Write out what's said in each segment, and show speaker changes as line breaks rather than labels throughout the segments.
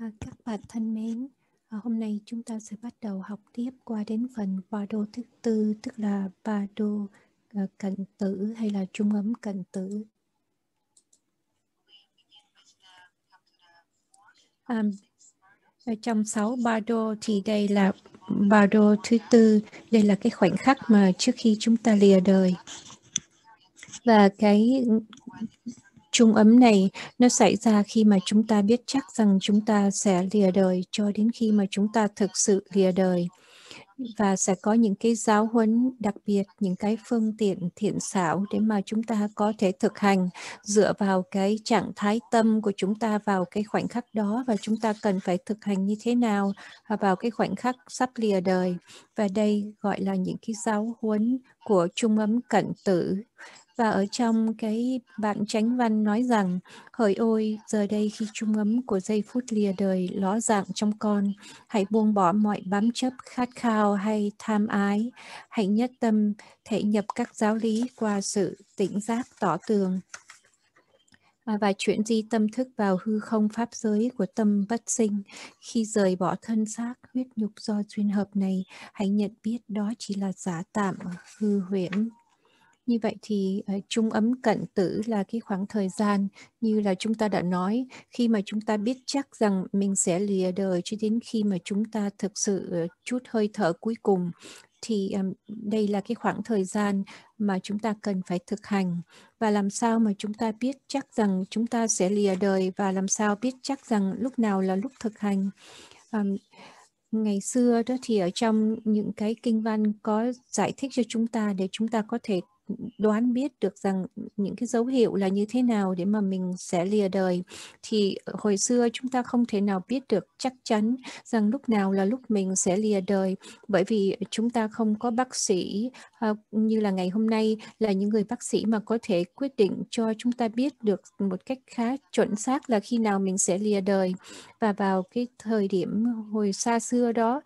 À, các bạn thân mến, à, hôm nay chúng ta sẽ bắt đầu học tiếp qua đến phần ba đô thứ tư, tức là ba đô à, cận tử hay là trung ấm cận tử. À, à trong sáu ba đô thì đây là ba đô thứ tư, đây là cái khoảnh khắc mà trước khi chúng ta lìa đời. Và cái Trung ấm này nó xảy ra khi mà chúng ta biết chắc rằng chúng ta sẽ lìa đời cho đến khi mà chúng ta thực sự lìa đời và sẽ có những cái giáo huấn đặc biệt những cái phương tiện thiện xảo để mà chúng ta có thể thực hành dựa vào cái trạng thái tâm của chúng ta vào cái khoảnh khắc đó và chúng ta cần phải thực hành như thế nào vào cái khoảnh khắc sắp lìa đời và đây gọi là những cái giáo huấn của trung ấm cận tử và ở trong cái bạn tránh văn nói rằng hỡi ôi giờ đây khi trung ấm của giây phút lìa đời ló dạng trong con hãy buông bỏ mọi bám chấp khát khao hay tham ái hãy nhất tâm thể nhập các giáo lý qua sự tỉnh giác tỏ tường à, và chuyển di tâm thức vào hư không pháp giới của tâm bất sinh khi rời bỏ thân xác huyết nhục do duyên hợp này hãy nhận biết đó chỉ là giả tạm hư huyễn như vậy thì ờ, trung ấm cận tử là cái khoảng thời gian như là chúng ta đã nói khi mà chúng ta biết chắc rằng mình sẽ lìa đời cho đến khi mà chúng ta thực sự ờ, chút hơi thở cuối cùng thì um, đây là cái khoảng thời gian mà chúng ta cần phải thực hành và làm sao mà chúng ta biết chắc rằng chúng ta sẽ lìa đời và làm sao biết chắc rằng lúc nào là lúc thực hành um, ngày xưa đó thì ở trong những cái kinh văn có giải thích cho chúng ta để chúng ta có thể đoán biết được rằng những cái dấu hiệu là như thế nào để mà mình sẽ lìa đời thì ờ, hồi xưa chúng ta không thể nào biết được chắc chắn rằng lúc nào là lúc mình sẽ lìa đời bởi vì chúng ta không có bác sĩ ờ, như là ngày hôm nay là những người bác sĩ mà có thể quyết định cho chúng ta biết được một cách khá chuẩn xác là khi nào mình sẽ lìa đời và vào cái thời điểm hồi xa xưa đó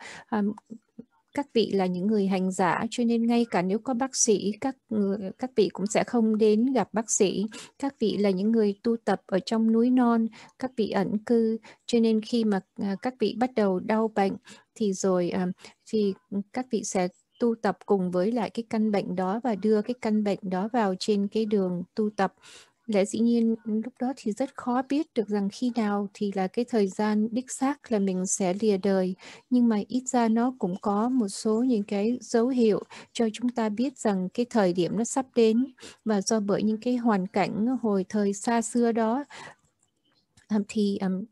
các vị là những người hành giả cho nên ngay cả nếu có bác sĩ các người, các vị cũng sẽ không đến gặp bác sĩ các vị là những người tu tập ở trong núi non các vị ẩn cư cho nên khi mà à, các vị bắt đầu đau bệnh thì rồi à, thì các vị sẽ tu tập cùng với lại cái căn bệnh đó và đưa cái căn bệnh đó vào trên cái đường tu tập lẽ dĩ nhiên lúc đó thì rất khó biết được rằng khi nào thì là cái thời gian đích xác là mình sẽ lìa đời nhưng mà ít ra nó cũng có một số những cái dấu hiệu cho chúng ta biết rằng cái thời điểm nó sắp đến và do bởi những cái hoàn cảnh hồi thời xa xưa đó thì um,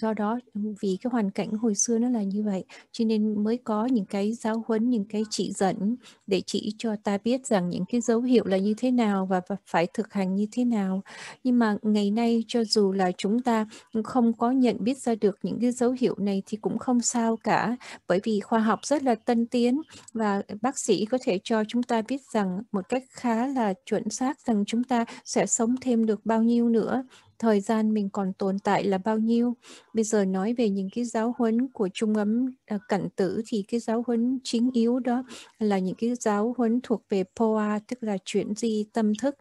do đó vì cái hoàn cảnh hồi xưa nó là như vậy cho nên mới có những cái giáo huấn những cái chỉ dẫn để chỉ cho ta biết rằng những cái dấu hiệu là như thế nào và, và phải thực hành như thế nào nhưng mà ngày nay cho dù là chúng ta không có nhận biết ra được những cái dấu hiệu này thì cũng không sao cả bởi vì khoa học rất là tân tiến và bác sĩ có thể cho chúng ta biết rằng một cách khá là chuẩn xác rằng chúng ta sẽ sống thêm được bao nhiêu nữa thời gian mình còn tồn tại là bao nhiêu bây giờ nói về những cái giáo huấn của trung ấm à, cận tử thì cái giáo huấn chính yếu đó là những cái giáo huấn thuộc về poa tức là chuyển di tâm thức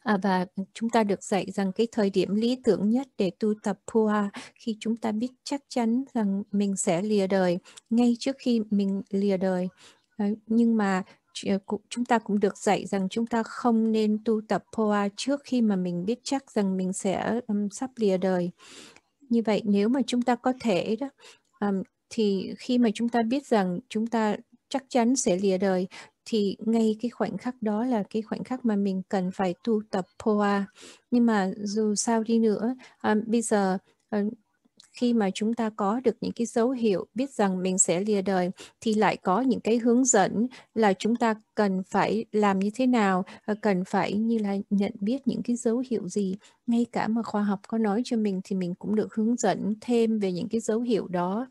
À, và chúng ta được dạy rằng cái thời điểm lý tưởng nhất để tu tập Pua khi chúng ta biết chắc chắn rằng mình sẽ lìa đời ngay trước khi mình lìa đời. À, nhưng mà Ờ, chúng ta cũng được dạy rằng chúng ta không nên tu tập poa trước khi mà mình biết chắc rằng mình sẽ um, sắp lìa đời như vậy nếu mà chúng ta có thể đó um, thì khi mà chúng ta biết rằng chúng ta chắc chắn sẽ lìa đời thì ngay cái khoảnh khắc đó là cái khoảnh khắc mà mình cần phải tu tập poa nhưng mà dù sao đi nữa um, bây giờ ờ, khi mà chúng ta có được những cái dấu hiệu biết rằng mình sẽ lìa đời thì lại có những cái hướng dẫn là chúng ta cần phải làm như thế nào ờ, cần phải như là nhận biết những cái dấu hiệu gì ngay cả mà khoa học có nói cho mình thì mình cũng được hướng dẫn thêm về những cái dấu hiệu đó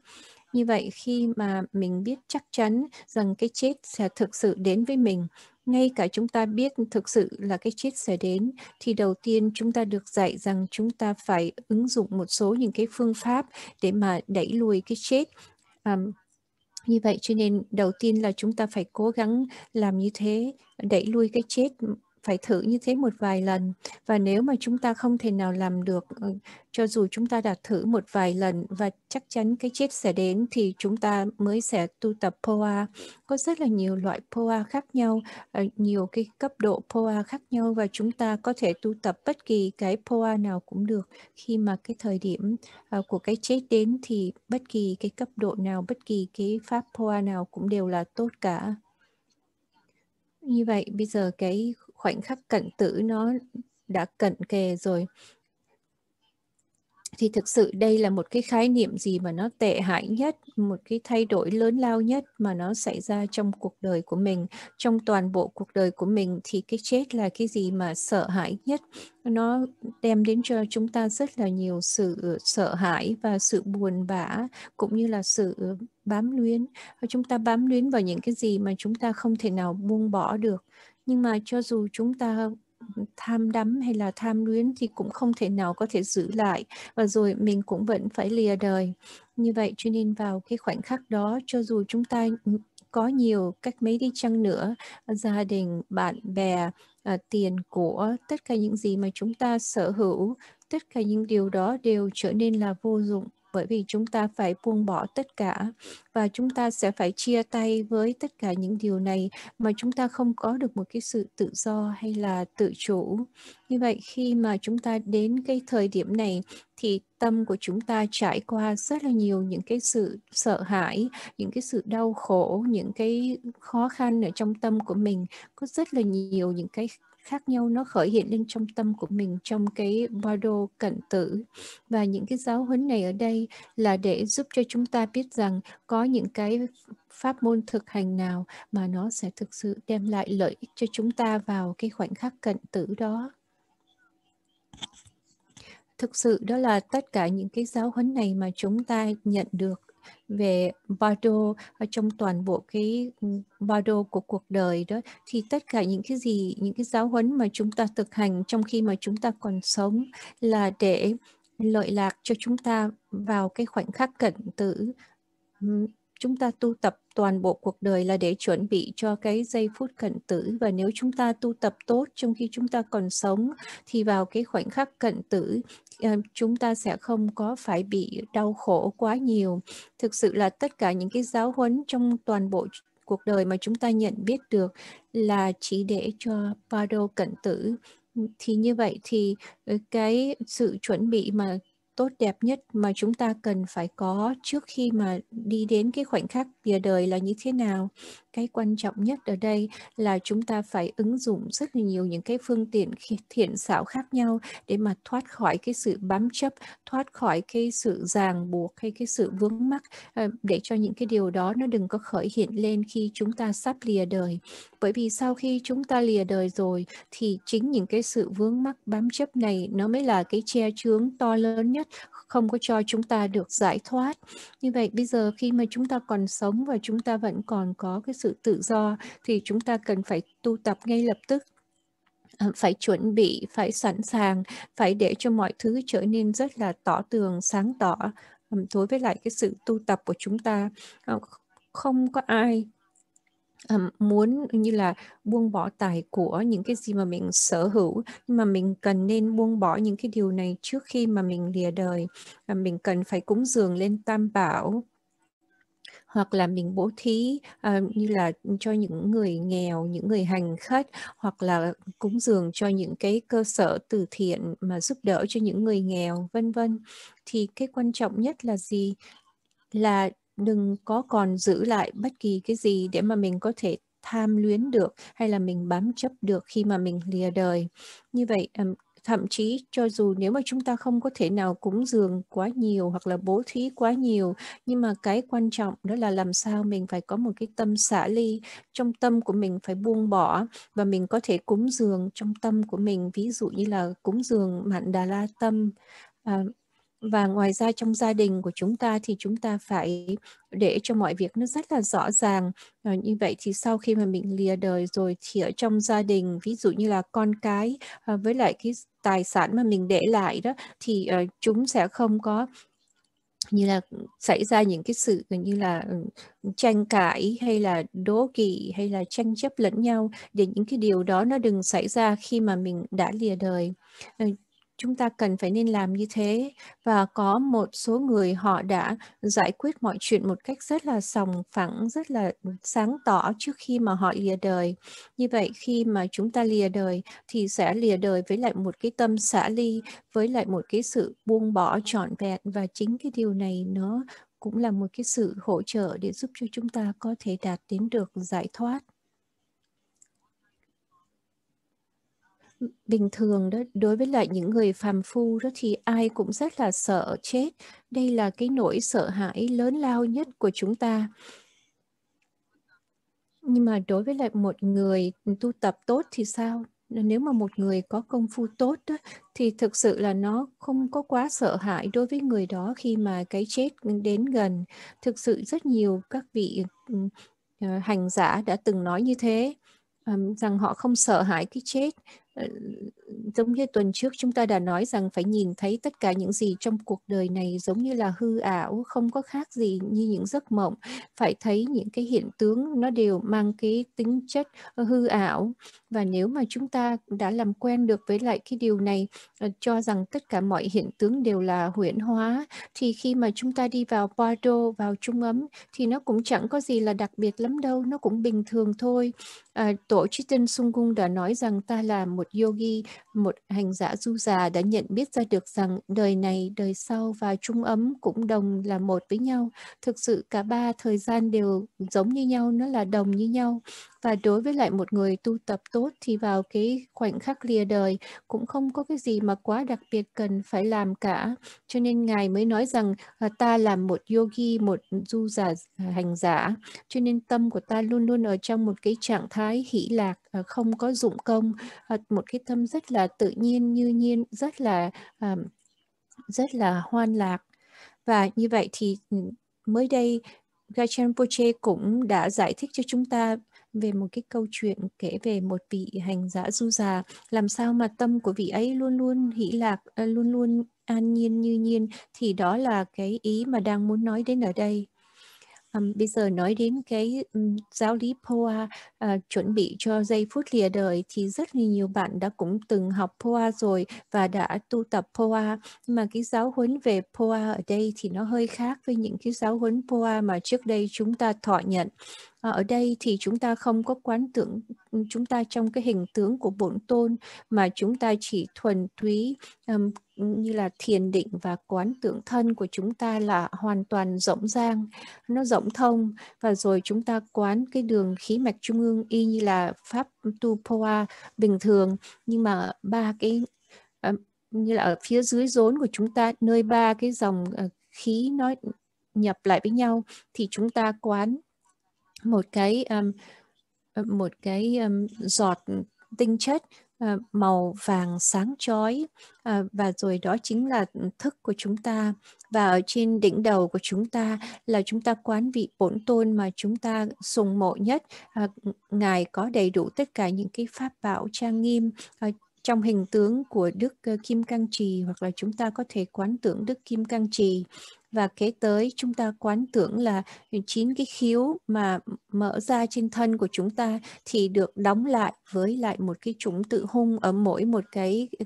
như vậy khi mà mình biết chắc chắn rằng cái chết sẽ thực sự đến với mình ngay cả chúng ta biết thực sự là cái chết sẽ đến thì đầu tiên chúng ta được dạy rằng chúng ta phải ứng dụng một số những cái phương pháp để mà đẩy lùi cái chết um, như vậy cho nên đầu tiên là chúng ta phải cố gắng làm như thế đẩy lùi cái chết phải thử như thế một vài lần và nếu mà chúng ta không thể nào làm được ừ, cho dù chúng ta đã thử một vài lần và chắc chắn cái chết sẽ đến thì chúng ta mới sẽ tu tập poa có rất là nhiều loại poa khác nhau ờ, nhiều cái cấp độ poa khác nhau và chúng ta có thể tu tập bất kỳ cái poa nào cũng được khi mà cái thời điểm ờ, của cái chết đến thì bất kỳ cái cấp độ nào bất kỳ cái pháp poa nào cũng đều là tốt cả như vậy bây giờ cái khoảnh khắc cận tử nó đã cận kề rồi thì thực sự đây là một cái khái niệm gì mà nó tệ hại nhất, một cái thay đổi lớn lao nhất mà nó xảy ra trong cuộc đời của mình, trong toàn bộ cuộc đời của mình thì cái chết là cái gì mà sợ hãi nhất, nó đem đến cho chúng ta rất là nhiều sự sợ hãi và sự buồn bã cũng như là sự bám luyến. Chúng ta bám luyến vào những cái gì mà chúng ta không thể nào buông bỏ được nhưng mà cho dù chúng ta ừ, tham đắm hay là tham luyến thì cũng không thể nào có thể giữ lại và rồi mình cũng vẫn phải lìa đời như vậy cho nên vào cái khoảnh khắc đó cho dù chúng ta ừ, có nhiều cách mấy đi chăng nữa gia đình bạn bè à, tiền của tất cả những gì mà chúng ta sở hữu tất cả những điều đó đều trở nên là vô dụng bởi vì chúng ta phải buông bỏ tất cả và chúng ta sẽ phải chia tay với tất cả những điều này mà chúng ta không có được một cái sự tự do hay là tự chủ. Như vậy khi mà chúng ta đến cái thời điểm này thì tâm của chúng ta trải qua rất là nhiều những cái sự sợ hãi, những cái sự đau khổ, những cái khó khăn ở trong tâm của mình có rất là nhiều những cái khác nhau nó khởi hiện lên trong tâm của mình trong cái bardo cận tử và những cái giáo huấn này ở đây là để giúp cho chúng ta biết rằng có những cái pháp môn thực hành nào mà nó sẽ thực sự đem lại lợi ích cho chúng ta vào cái khoảnh khắc cận tử đó thực sự đó là tất cả những cái giáo huấn này mà chúng ta nhận được về bardo ờ, trong toàn bộ cái ừ, bardo của cuộc đời đó thì tất cả những cái gì những cái giáo huấn mà chúng ta thực hành trong khi mà chúng ta còn sống là để lợi lạc cho chúng ta vào cái khoảnh khắc cận tử ừ, chúng ta tu tập toàn bộ cuộc đời là để chuẩn bị cho cái giây phút cận tử và nếu chúng ta tu tập tốt trong khi chúng ta còn sống thì vào cái khoảnh khắc cận tử ờ, chúng ta sẽ không có phải bị đau khổ quá nhiều thực sự là tất cả những cái giáo huấn trong toàn bộ cuộc đời mà chúng ta nhận biết được là chỉ để cho Pado cận tử thì như vậy thì ờ, cái sự chuẩn bị mà tốt đẹp nhất mà chúng ta cần phải có trước khi mà đi đến cái khoảnh khắc lìa đời là như thế nào cái quan trọng nhất ở đây là chúng ta phải ứng dụng rất là nhiều những cái phương tiện thiện xảo khác nhau để mà thoát khỏi cái sự bám chấp thoát khỏi cái sự ràng buộc hay cái sự vướng mắc ờ, để cho những cái điều đó nó đừng có khởi hiện lên khi chúng ta sắp lìa đời bởi vì sau khi chúng ta lìa đời rồi thì chính những cái sự vướng mắc bám chấp này nó mới là cái che chướng to lớn nhất quyết không có cho chúng ta được giải thoát như vậy bây giờ khi mà chúng ta còn sống và chúng ta vẫn còn có cái sự tự do thì chúng ta cần phải tu tập ngay lập tức ờ, phải chuẩn bị phải sẵn sàng phải để cho mọi thứ trở nên rất là tỏ tường sáng tỏ đối với lại cái sự tu tập của chúng ta ờ, không có ai Ờ, muốn như là buông bỏ tài của những cái gì mà mình sở hữu nhưng mà mình cần nên buông bỏ những cái điều này trước khi mà mình lìa đời và ờ, mình cần phải cúng dường lên tam bảo hoặc là mình bố thí uh, như là cho những người nghèo, những người hành khất hoặc là cúng dường cho những cái cơ sở từ thiện mà giúp đỡ cho những người nghèo vân vân thì cái quan trọng nhất là gì là đừng có còn giữ lại bất kỳ cái gì để mà mình có thể tham luyến được hay là mình bám chấp được khi mà mình lìa đời như vậy thậm chí cho dù nếu mà chúng ta không có thể nào cúng dường quá nhiều hoặc là bố thí quá nhiều nhưng mà cái quan trọng đó là làm sao mình phải có một cái tâm xả ly trong tâm của mình phải buông bỏ và mình có thể cúng dường trong tâm của mình ví dụ như là cúng dường mạn đà la tâm à, và ngoài ra trong gia đình của chúng ta thì chúng ta phải để cho mọi việc nó rất là rõ ràng à, như vậy thì sau khi mà mình lìa đời rồi thì ở trong gia đình ví dụ như là con cái à, với lại cái tài sản mà mình để lại đó thì à, chúng sẽ không có như là xảy ra những cái sự như là ừ, tranh cãi hay là đố kỵ hay là tranh chấp lẫn nhau để những cái điều đó nó đừng xảy ra khi mà mình đã lìa đời ờ, chúng ta cần phải nên làm như thế và có một số người họ đã giải quyết mọi chuyện một cách rất là sòng phẳng rất là sáng tỏ trước khi mà họ lìa đời như vậy khi mà chúng ta lìa đời thì sẽ lìa đời với lại một cái tâm xả ly với lại một cái sự buông bỏ trọn vẹn và chính cái điều này nó cũng là một cái sự hỗ trợ để giúp cho chúng ta có thể đạt đến được giải thoát bình thường đó đối với lại những người phàm phu đó thì ai cũng rất là sợ chết đây là cái nỗi sợ hãi lớn lao nhất của chúng ta nhưng mà đối với lại một người tu tập tốt thì sao nếu mà một người có công phu tốt đó, thì thực sự là nó không có quá sợ hãi đối với người đó khi mà cái chết đến gần thực sự rất nhiều các vị ờ, hành giả đã từng nói như thế rằng họ không sợ hãi cái chết Ờ, giống như tuần trước chúng ta đã nói rằng phải nhìn thấy tất cả những gì trong cuộc đời này giống như là hư ảo không có khác gì như những giấc mộng phải thấy những cái hiện tướng nó đều mang cái tính chất hư ảo và nếu mà chúng ta đã làm quen được với lại cái điều này ờ, cho rằng tất cả mọi hiện tướng đều là huyễn hóa thì khi mà chúng ta đi vào Bardo vào trung ấm thì nó cũng chẳng có gì là đặc biệt lắm đâu nó cũng bình thường thôi À, Tổ Chitin Cung đã nói rằng ta là một yogi, một hành giả du già đã nhận biết ra được rằng đời này, đời sau và trung ấm cũng đồng là một với nhau. Thực sự cả ba thời gian đều giống như nhau, nó là đồng như nhau và đối với lại một người tu tập tốt thì vào cái khoảnh khắc lìa đời cũng không có cái gì mà quá đặc biệt cần phải làm cả cho nên ngài mới nói rằng à, ta làm một yogi một du giả à, hành giả cho nên tâm của ta luôn luôn ở trong một cái trạng thái hỷ lạc à, không có dụng công một cái tâm rất là tự nhiên như nhiên rất là rất là hoan lạc và như vậy thì ừ, mới đây Gajan Poche cũng đã giải thích cho chúng ta về một cái câu chuyện kể về một vị hành giả du già làm sao mà tâm của vị ấy luôn luôn hỷ lạc à, luôn luôn an nhiên như nhiên thì đó là cái ý mà đang muốn nói đến ở đây Um, bây giờ nói đến cái um, giáo lý Poa uh, chuẩn bị cho giây phút lìa đời thì rất là nhiều bạn đã cũng từng học Poa rồi và đã tu tập Poa mà cái giáo huấn về Poa ở đây thì nó hơi khác với những cái giáo huấn Poa mà trước đây chúng ta thọ nhận Ờ, ở đây thì chúng ta không có quán tưởng ừ, chúng ta trong cái hình tướng của bổn tôn mà chúng ta chỉ thuần túy um, như là thiền định và quán tưởng thân của chúng ta là hoàn toàn rộng rang, nó rộng thông và rồi chúng ta quán cái đường khí mạch trung ương y như là pháp tu poa bình thường nhưng mà ba cái um, như là ở phía dưới rốn của chúng ta nơi ba cái dòng uh, khí nó nhập lại với nhau thì chúng ta quán một cái um, một cái um, giọt tinh chất uh, màu vàng sáng chói uh, và rồi đó chính là thức của chúng ta và ở trên đỉnh đầu của chúng ta là chúng ta quán vị bổn tôn mà chúng ta sùng mộ nhất uh, ngài có đầy đủ tất cả những cái pháp bảo trang nghiêm uh, trong hình tướng của Đức ờ, Kim Cang Trì hoặc là chúng ta có thể quán tưởng Đức Kim Cang Trì và kế tới chúng ta quán tưởng là chín cái khiếu mà mở ra trên thân của chúng ta thì được đóng lại với lại một cái chủng tự hung ở mỗi một cái ờ,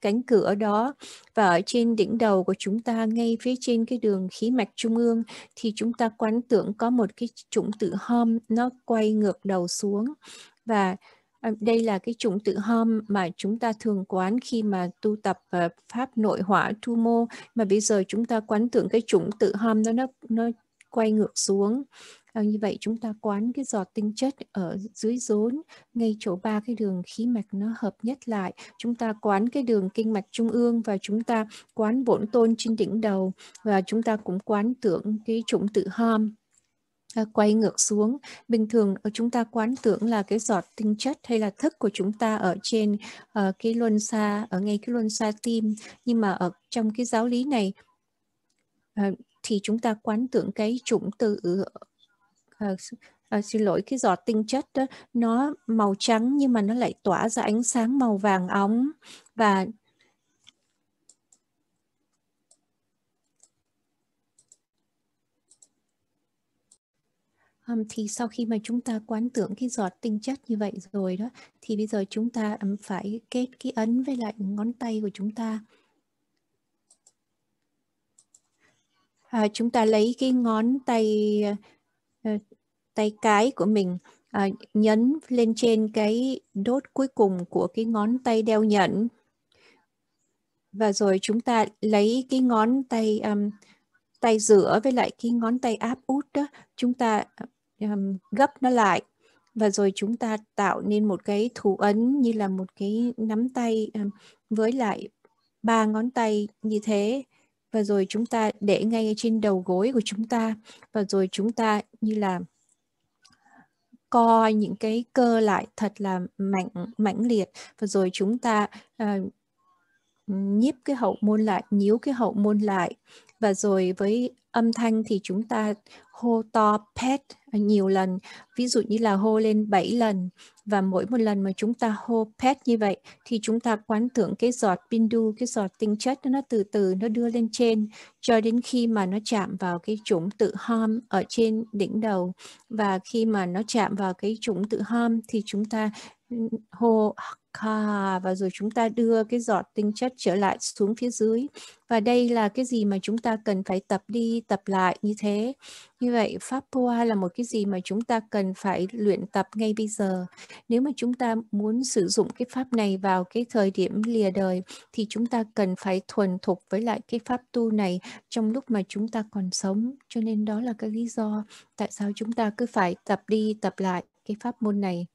cánh cửa đó và ở trên đỉnh đầu của chúng ta ngay phía trên cái đường khí mạch trung ương thì chúng ta quán tưởng có một cái chủng tự hom nó quay ngược đầu xuống và Ờ, đây là cái chủng tự hom mà chúng ta thường quán khi mà tu tập ờ, pháp nội hỏa tu mô mà bây giờ chúng ta quán tưởng cái chủng tự hom đó nó nó quay ngược xuống à, như vậy chúng ta quán cái giọt tinh chất ở dưới rốn ngay chỗ ba cái đường khí mạch nó hợp nhất lại chúng ta quán cái đường kinh mạch trung ương và chúng ta quán bổn tôn trên đỉnh đầu và chúng ta cũng quán tưởng cái chủng tự hom Ờ, quay ngược xuống bình thường ờ, chúng ta quán tưởng là cái giọt tinh chất hay là thức của chúng ta ở trên uh, cái luân xa ở ngay cái luân xa tim nhưng mà ở trong cái giáo lý này uh, thì chúng ta quán tưởng cái chủng từ uh, uh, xin lỗi cái giọt tinh chất đó nó màu trắng nhưng mà nó lại tỏa ra ánh sáng màu vàng óng và Um, thì sau khi mà chúng ta quán tưởng cái giọt tinh chất như vậy rồi đó thì bây giờ chúng ta phải kết cái ấn với lại ngón tay của chúng ta à, chúng ta lấy cái ngón tay uh, tay cái của mình à, nhấn lên trên cái đốt cuối cùng của cái ngón tay đeo nhẫn và rồi chúng ta lấy cái ngón tay um, tay giữa với lại cái ngón tay áp út đó chúng ta um, gấp nó lại và rồi chúng ta tạo nên một cái thủ ấn như là một cái nắm tay um, với lại ba ngón tay như thế và rồi chúng ta để ngay trên đầu gối của chúng ta và rồi chúng ta như là co những cái cơ lại thật là mạnh mãnh liệt và rồi chúng ta uh, nhíp cái hậu môn lại nhíu cái hậu môn lại và rồi với âm thanh thì chúng ta hô to pet nhiều lần ví dụ như là hô lên 7 lần và mỗi một lần mà chúng ta hô pet như vậy thì chúng ta quán tưởng cái giọt bindu cái giọt tinh chất nó từ từ nó đưa lên trên cho đến khi mà nó chạm vào cái chủng tự hom ở trên đỉnh đầu và khi mà nó chạm vào cái chủng tự hom thì chúng ta ừ, hô À, và rồi chúng ta đưa cái giọt tinh chất trở lại xuống phía dưới. Và đây là cái gì mà chúng ta cần phải tập đi, tập lại như thế. Như vậy, Pháp Poa là một cái gì mà chúng ta cần phải luyện tập ngay bây giờ. Nếu mà chúng ta muốn sử dụng cái Pháp này vào cái thời điểm lìa đời, thì chúng ta cần phải thuần thục với lại cái Pháp tu này trong lúc mà chúng ta còn sống. Cho nên đó là cái lý do tại sao chúng ta cứ phải tập đi, tập lại cái pháp môn này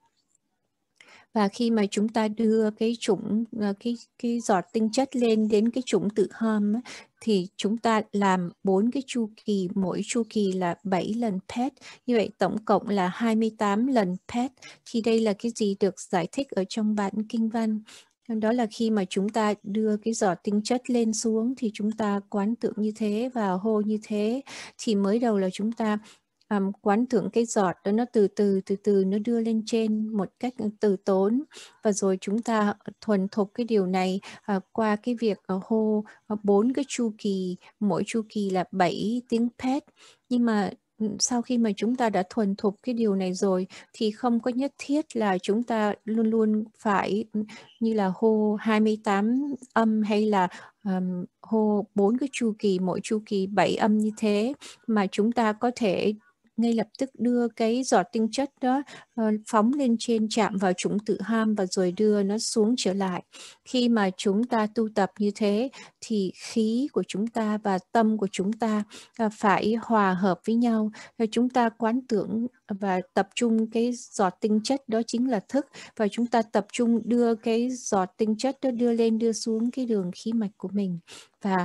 và khi mà chúng ta đưa cái chủng ờ, cái cái giọt tinh chất lên đến cái chủng tự hom thì chúng ta làm bốn cái chu kỳ mỗi chu kỳ là 7 lần PET như vậy tổng cộng là 28 lần PET thì đây là cái gì được giải thích ở trong bản kinh văn đó là khi mà chúng ta đưa cái giọt tinh chất lên xuống thì chúng ta quán tưởng như thế và hô như thế thì mới đầu là chúng ta um, quán thưởng cái giọt đó nó từ từ từ từ nó đưa lên trên một cách ừ, từ tốn và rồi chúng ta thuần thục cái điều này uh, qua cái việc uh, hô ờ, bốn uh, cái chu kỳ mỗi chu kỳ là 7 tiếng pet nhưng mà ừ, sau khi mà chúng ta đã thuần thục cái điều này rồi thì không có nhất thiết là chúng ta luôn luôn phải ừ, như là hô 28 âm hay là um, hô bốn cái chu kỳ mỗi chu kỳ 7 âm như thế mà chúng ta có thể ngay lập tức đưa cái giọt tinh chất đó ờ, phóng lên trên chạm vào chúng tự ham và rồi đưa nó xuống trở lại. Khi mà chúng ta tu tập như thế thì khí của chúng ta và tâm của chúng ta ờ, phải hòa hợp với nhau. Ờ, chúng ta quán tưởng và tập trung cái giọt tinh chất đó chính là thức và chúng ta tập trung đưa cái giọt tinh chất đó đưa lên đưa xuống cái đường khí mạch của mình và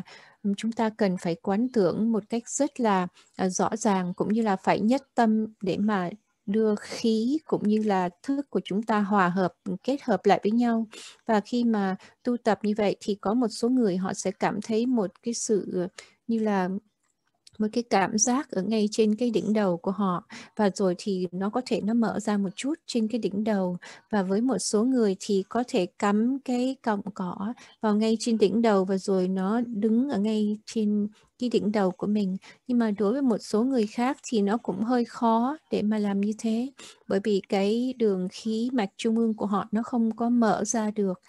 chúng ta cần phải quán tưởng một cách rất là à, rõ ràng cũng như là phải nhất tâm để mà đưa khí cũng như là thức của chúng ta hòa hợp kết hợp lại với nhau và khi mà tu tập như vậy thì có một số người họ sẽ cảm thấy một cái sự à, như là một cái cảm giác ở ngay trên cái đỉnh đầu của họ và rồi thì nó có thể nó mở ra một chút trên cái đỉnh đầu và với một số người thì có thể cắm cái cọng cỏ vào ngay trên đỉnh đầu và rồi nó đứng ở ngay trên cái đỉnh đầu của mình nhưng mà đối với một số người khác thì nó cũng hơi khó để mà làm như thế bởi vì cái đường khí mạch trung ương của họ nó không có mở ra được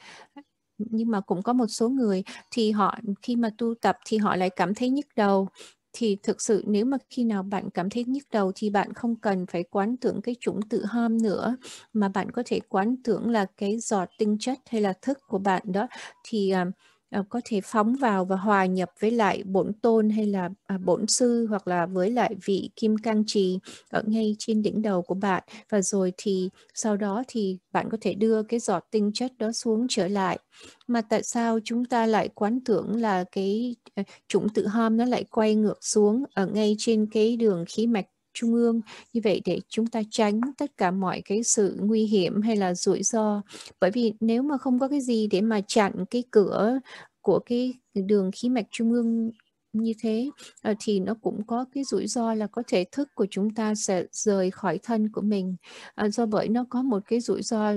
nhưng mà cũng có một số người thì họ khi mà tu tập thì họ lại cảm thấy nhức đầu thì thực sự nếu mà khi nào bạn cảm thấy nhức đầu thì bạn không cần phải quán tưởng cái chủng tự ham nữa mà bạn có thể quán tưởng là cái giọt tinh chất hay là thức của bạn đó thì uh, Ờ, có thể phóng vào và hòa nhập với lại bổn tôn hay là à, bổn sư hoặc là với lại vị kim cang trì ở ngay trên đỉnh đầu của bạn và rồi thì sau đó thì bạn có thể đưa cái giọt tinh chất đó xuống trở lại mà tại sao chúng ta lại quán tưởng là cái ờ, chủng tự hom nó lại quay ngược xuống ở ngay trên cái đường khí mạch trung ương như vậy để chúng ta tránh tất cả mọi cái sự nguy hiểm hay là rủi ro bởi vì nếu mà không có cái gì để mà chặn cái cửa của cái đường khí mạch trung ương như thế ờ, thì nó cũng có cái rủi ro là có thể thức của chúng ta sẽ rời khỏi thân của mình ờ, do bởi nó có một cái rủi ro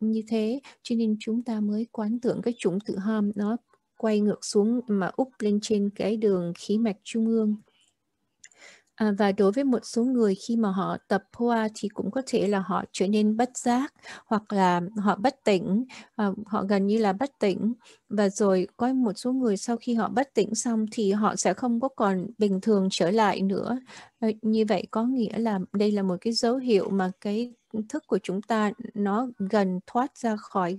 như thế cho nên chúng ta mới quán tưởng cái chủng tự hâm nó quay ngược xuống mà úp lên trên cái đường khí mạch trung ương À, và đối với một số người khi mà họ tập hoa thì cũng có thể là họ trở nên bất giác hoặc là họ bất tỉnh, à, họ gần như là bất tỉnh và rồi có một số người sau khi họ bất tỉnh xong thì họ sẽ không có còn bình thường trở lại nữa. À, như vậy có nghĩa là đây là một cái dấu hiệu mà cái thức của chúng ta nó gần thoát ra khỏi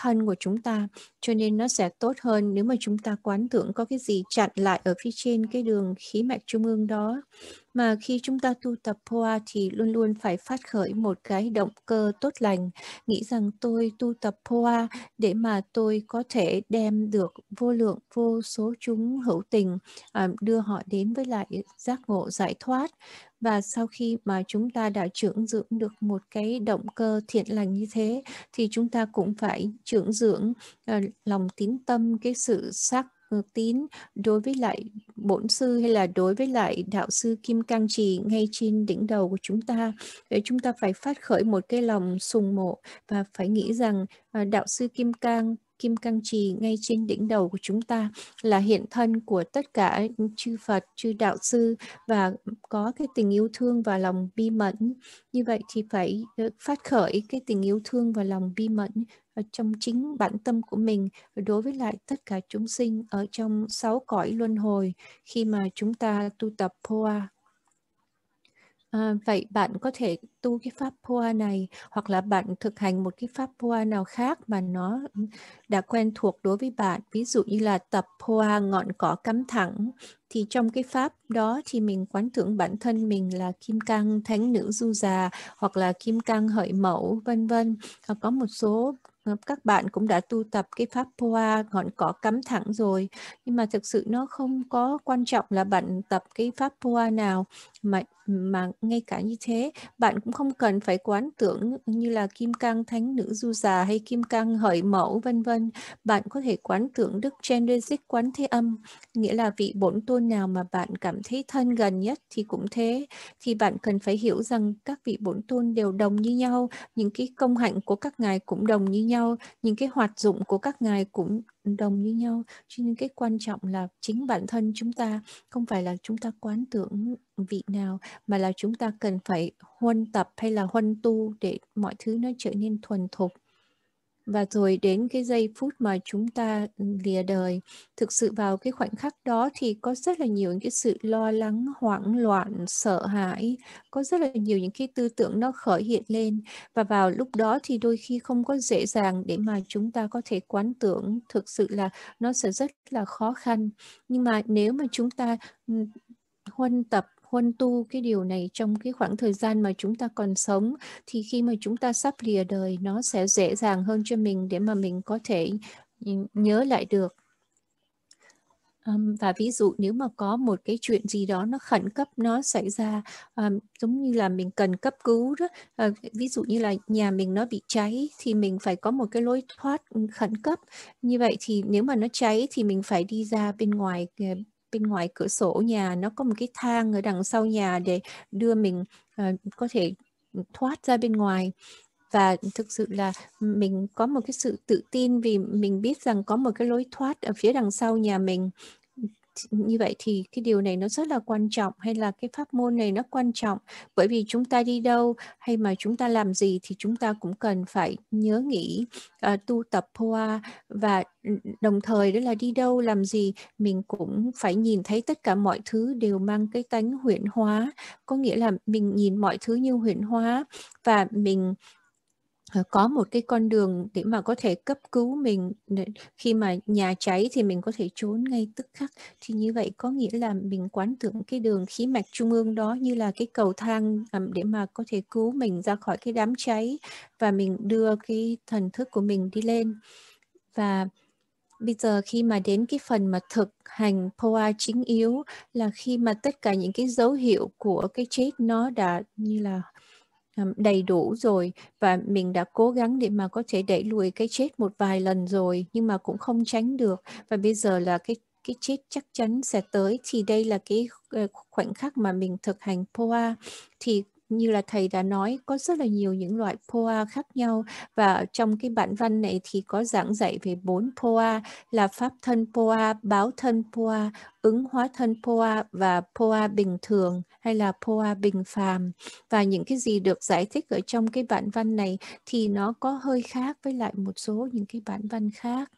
thân của chúng ta cho nên nó sẽ tốt hơn nếu mà chúng ta quán tưởng có cái gì chặn lại ở phía trên cái đường khí mạch trung ương đó mà khi chúng ta tu tập Poa thì luôn luôn phải phát khởi một cái động cơ tốt lành, nghĩ rằng tôi tu tập Poa để mà tôi có thể đem được vô lượng vô số chúng hữu tình à, đưa họ đến với lại giác ngộ giải thoát và sau khi mà chúng ta đã trưởng dưỡng được một cái động cơ thiện lành như thế thì chúng ta cũng phải trưởng dưỡng uh, lòng tín tâm cái sự xác tín đối với lại bổn sư hay là đối với lại đạo sư Kim Cang Trì ngay trên đỉnh đầu của chúng ta để chúng ta phải phát khởi một cái lòng sùng mộ và phải nghĩ rằng à, đạo sư Kim Cang Kim Cang Trì ngay trên đỉnh đầu của chúng ta là hiện thân của tất cả chư Phật, chư Đạo Sư và có cái tình yêu thương và lòng bi mẫn. Như vậy thì phải ờ, phát khởi cái tình yêu thương và lòng bi mẫn ờ, trong chính bản tâm của mình đối với lại tất cả chúng sinh ở trong sáu cõi luân hồi khi mà chúng ta tu tập Poa À, vậy bạn có thể tu cái pháp Poa này hoặc là bạn thực hành một cái pháp Poa nào khác mà nó đã quen thuộc đối với bạn. Ví dụ như là tập Poa ngọn cỏ cắm thẳng thì trong cái pháp đó thì mình quán tưởng bản thân mình là kim cang thánh nữ du già hoặc là kim cang hợi mẫu vân vân. Ờ, có một số ờ, các bạn cũng đã tu tập cái pháp Poa ngọn cỏ cắm thẳng rồi nhưng mà thực sự nó không có quan trọng là bạn tập cái pháp Poa nào mà mà ngay cả như thế bạn cũng không cần phải quán tưởng như là kim cang thánh nữ du già hay kim cang hợi mẫu vân vân bạn có thể quán tưởng đức chenrezik quán thế âm nghĩa là vị bổn tôn nào mà bạn cảm thấy thân gần nhất thì cũng thế thì bạn cần phải hiểu rằng các vị bổn tôn đều đồng như nhau những cái công hạnh của các ngài cũng đồng như nhau những cái hoạt dụng của các ngài cũng đồng như nhau cho nên cái quan trọng là chính bản thân chúng ta không phải là chúng ta quán tưởng vị nào mà là chúng ta cần phải huân tập hay là huân tu để mọi thứ nó trở nên thuần thục và rồi đến cái giây phút mà chúng ta ừ, lìa đời thực sự vào cái khoảnh khắc đó thì có rất là nhiều những cái sự lo lắng hoảng loạn sợ hãi có rất là nhiều những cái tư tưởng nó khởi hiện lên và vào lúc đó thì đôi khi không có dễ dàng để mà chúng ta có thể quán tưởng thực sự là nó sẽ rất là khó khăn nhưng mà nếu mà chúng ta ừ, huân tập huân tu cái điều này trong cái khoảng thời gian mà chúng ta còn sống thì khi mà chúng ta sắp lìa đời nó sẽ dễ dàng hơn cho mình để mà mình có thể nhớ lại được um, và ví dụ nếu mà có một cái chuyện gì đó nó khẩn cấp nó xảy ra um, giống như là mình cần cấp cứu đó uh, ví dụ như là nhà mình nó bị cháy thì mình phải có một cái lối thoát khẩn cấp như vậy thì nếu mà nó cháy thì mình phải đi ra bên ngoài ờ, bên ngoài cửa sổ nhà nó có một cái thang ở đằng sau nhà để đưa mình uh, có thể ừ, thoát ra bên ngoài và thực sự là mình có một cái sự tự tin vì mình biết rằng có một cái lối thoát ở phía đằng sau nhà mình như vậy thì cái điều này nó rất là quan trọng hay là cái pháp môn này nó quan trọng bởi vì chúng ta đi đâu hay mà chúng ta làm gì thì chúng ta cũng cần phải nhớ nghĩ uh, tu tập poa và ừ, đồng thời đó là đi đâu làm gì mình cũng phải nhìn thấy tất cả mọi thứ đều mang cái tánh huyễn hóa có nghĩa là mình nhìn mọi thứ như huyễn hóa và mình Ờ, có một cái con đường để mà có thể cấp cứu mình khi mà nhà cháy thì mình có thể trốn ngay tức khắc thì như vậy có nghĩa là mình quán tưởng cái đường khí mạch trung ương đó như là cái cầu thang để mà có thể cứu mình ra khỏi cái đám cháy và mình đưa cái thần thức của mình đi lên và bây giờ khi mà đến cái phần mà thực hành poa chính yếu là khi mà tất cả những cái dấu hiệu của cái chết nó đã như là đầy đủ rồi và mình đã cố gắng để mà có thể đẩy lùi cái chết một vài lần rồi nhưng mà cũng không tránh được và bây giờ là cái cái chết chắc chắn sẽ tới thì đây là cái ờ, khoảnh khắc mà mình thực hành poa thì như là thầy đã nói có rất là nhiều những loại POA khác nhau và trong cái bản văn này thì có giảng dạy về bốn POA là pháp thân POA, báo thân POA, ứng hóa thân POA và POA bình thường hay là POA bình phàm và những cái gì được giải thích ở trong cái bản văn này thì nó có hơi khác với lại một số những cái bản văn khác.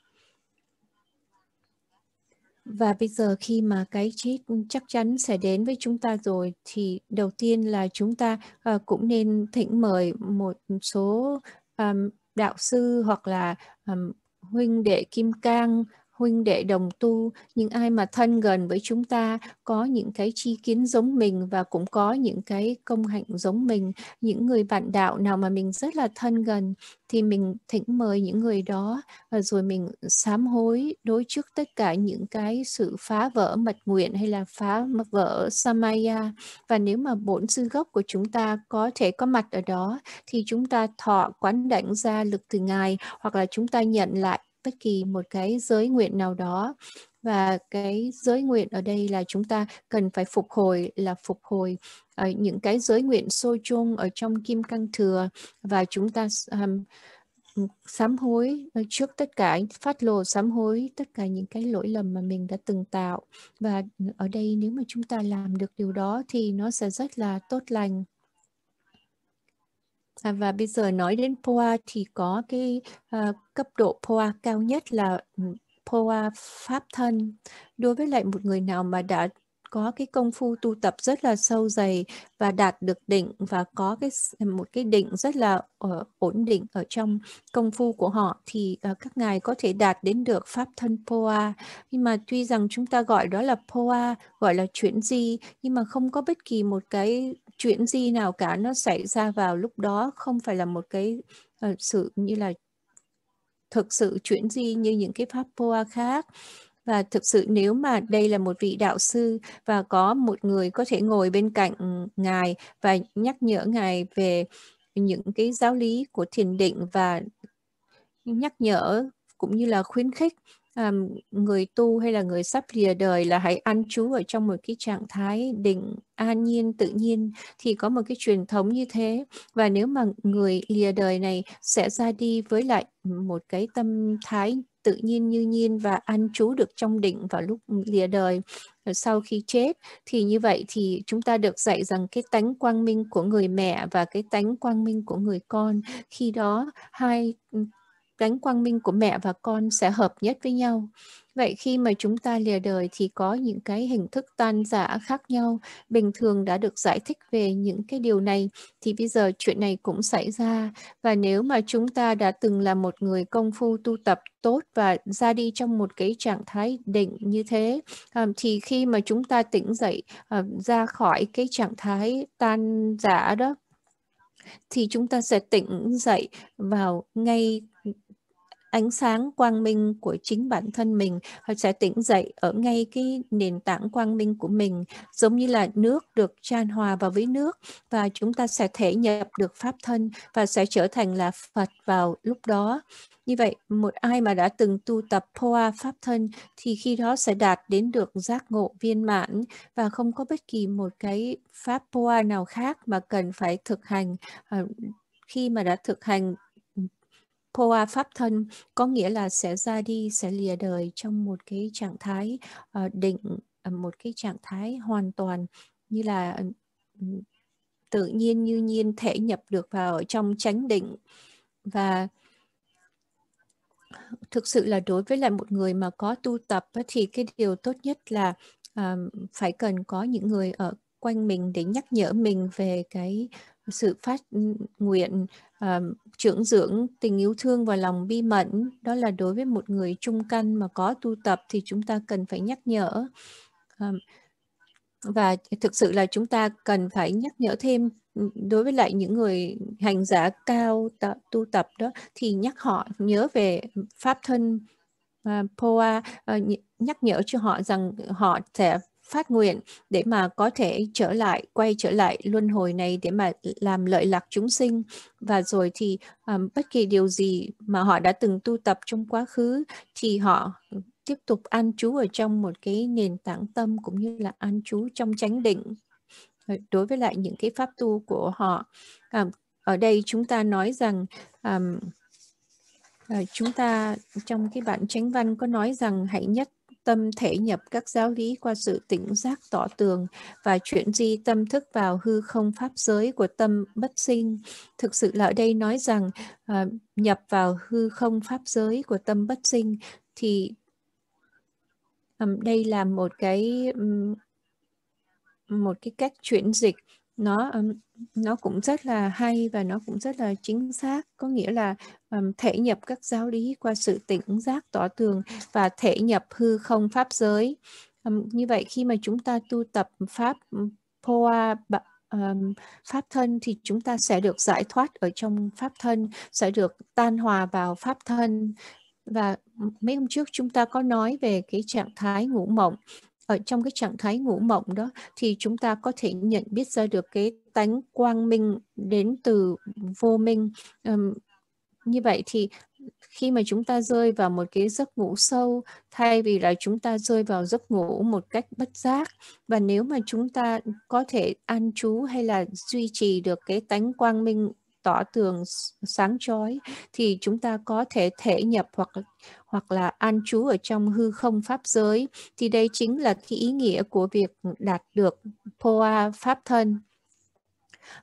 Và bây giờ khi mà cái chết chắc chắn sẽ đến với chúng ta rồi thì đầu tiên là chúng ta uh, cũng nên thỉnh mời một số um, đạo sư hoặc là um, huynh đệ kim cang huynh đệ đồng tu, những ai mà thân gần với chúng ta có những cái chi kiến giống mình và cũng có những cái công hạnh giống mình, những người bạn đạo nào mà mình rất là thân gần thì mình thỉnh mời những người đó và rồi mình sám hối đối trước tất cả những cái sự phá vỡ mật nguyện hay là phá vỡ samaya và nếu mà bổn sư gốc của chúng ta có thể có mặt ở đó thì chúng ta thọ quán đảnh ra lực từ ngài hoặc là chúng ta nhận lại bất kỳ một cái giới nguyện nào đó và cái giới nguyện ở đây là chúng ta cần phải phục hồi là phục hồi ở ờ, những cái giới nguyện sôi chung ở trong kim căng thừa và chúng ta um, sám hối ờ, trước tất cả phát lộ sám hối tất cả những cái lỗi lầm mà mình đã từng tạo và ở đây nếu mà chúng ta làm được điều đó thì nó sẽ rất là tốt lành À, và bây giờ nói đến POA thì có cái uh, cấp độ POA cao nhất là ừ, POA pháp thân. Đối với lại một người nào mà đã có cái công phu tu tập rất là sâu dày và đạt được định và có cái một cái định rất là uh, ổn định ở trong công phu của họ thì uh, các ngài có thể đạt đến được pháp thân poa nhưng mà tuy rằng chúng ta gọi đó là poa gọi là chuyển di nhưng mà không có bất kỳ một cái chuyện gì nào cả nó xảy ra vào lúc đó không phải là một cái uh, sự như là thực sự chuyển di như những cái pháp poa khác và thực sự nếu mà đây là một vị đạo sư và có một người có thể ngồi bên cạnh ngài và nhắc nhở ngài về những cái giáo lý của thiền định và nhắc nhở cũng như là khuyến khích um, người tu hay là người sắp lìa đời là hãy an trú ở trong một cái trạng thái định an nhiên tự nhiên thì có một cái truyền thống như thế và nếu mà người lìa đời này sẽ ra đi với lại một cái tâm thái tự nhiên như nhiên và an trú được trong định vào lúc lìa đời sau khi chết thì như vậy thì chúng ta được dạy rằng cái tánh quang minh của người mẹ và cái tánh quang minh của người con khi đó hai cánh quang minh của mẹ và con sẽ hợp nhất với nhau. Vậy khi mà chúng ta lìa đời thì có những cái hình thức tan giả khác nhau, bình thường đã được giải thích về những cái điều này thì bây giờ chuyện này cũng xảy ra và nếu mà chúng ta đã từng là một người công phu tu tập tốt và ra đi trong một cái trạng thái định như thế ờ, thì khi mà chúng ta tỉnh dậy ờ, ra khỏi cái trạng thái tan giả đó thì chúng ta sẽ tỉnh dậy vào ngay ánh sáng quang minh của chính bản thân mình họ sẽ tỉnh dậy ở ngay cái nền tảng quang minh của mình giống như là nước được tràn hòa vào với nước và chúng ta sẽ thể nhập được pháp thân và sẽ trở thành là Phật vào lúc đó như vậy một ai mà đã từng tu tập Poa pháp thân thì khi đó sẽ đạt đến được giác ngộ viên mãn và không có bất kỳ một cái pháp Poa nào khác mà cần phải thực hành ờ, khi mà đã thực hành Poa pháp thân có nghĩa là sẽ ra đi, sẽ lìa đời trong một cái trạng thái uh, định, ờ, một cái trạng thái hoàn toàn như là tự nhiên như nhiên thể nhập được vào trong chánh định và thực sự là đối với lại một người mà có tu tập thì cái điều tốt nhất là uh, phải cần có những người ở quanh mình để nhắc nhở mình về cái sự phát nguyện uh, trưởng dưỡng tình yêu thương và lòng bi mẫn đó là đối với một người trung căn mà có tu tập thì chúng ta cần phải nhắc nhở uh, và thực sự là chúng ta cần phải nhắc nhở thêm đối với lại những người hành giả cao tạo, tu tập đó thì nhắc họ nhớ về pháp thân uh, poa uh, nhắc nhở cho họ rằng họ sẽ phát nguyện để mà có thể trở lại quay trở lại luân hồi này để mà làm lợi lạc chúng sinh và rồi thì um, bất kỳ điều gì mà họ đã từng tu tập trong quá khứ thì họ tiếp tục an trú ở trong một cái nền tảng tâm cũng như là an trú trong chánh định ờ, đối với lại những cái pháp tu của họ à, ở đây chúng ta nói rằng um, à, chúng ta trong cái bản chánh văn có nói rằng hãy nhất tâm thể nhập các giáo lý qua sự tỉnh giác tỏ tường và chuyển di tâm thức vào hư không pháp giới của tâm bất sinh. Thực sự là ở đây nói rằng à, nhập vào hư không pháp giới của tâm bất sinh thì um, đây là một cái um, một cái cách chuyển dịch nó nó cũng rất là hay và nó cũng rất là chính xác có nghĩa là um, thể nhập các giáo lý qua sự tỉnh giác tỏ tường và thể nhập hư không pháp giới um, như vậy khi mà chúng ta tu tập pháp poa um, pháp thân thì chúng ta sẽ được giải thoát ở trong pháp thân sẽ được tan hòa vào pháp thân và mấy hôm trước chúng ta có nói về cái trạng thái ngủ mộng ở trong cái trạng thái ngủ mộng đó thì chúng ta có thể nhận biết ra được cái tánh quang minh đến từ vô minh um, như vậy thì khi mà chúng ta rơi vào một cái giấc ngủ sâu thay vì là chúng ta rơi vào giấc ngủ một cách bất giác và nếu mà chúng ta có thể an trú hay là duy trì được cái tánh quang minh tỏ tường sáng chói thì chúng ta có thể thể nhập hoặc hoặc là an trú ở trong hư không pháp giới thì đây chính là cái ý nghĩa của việc đạt được poa pháp thân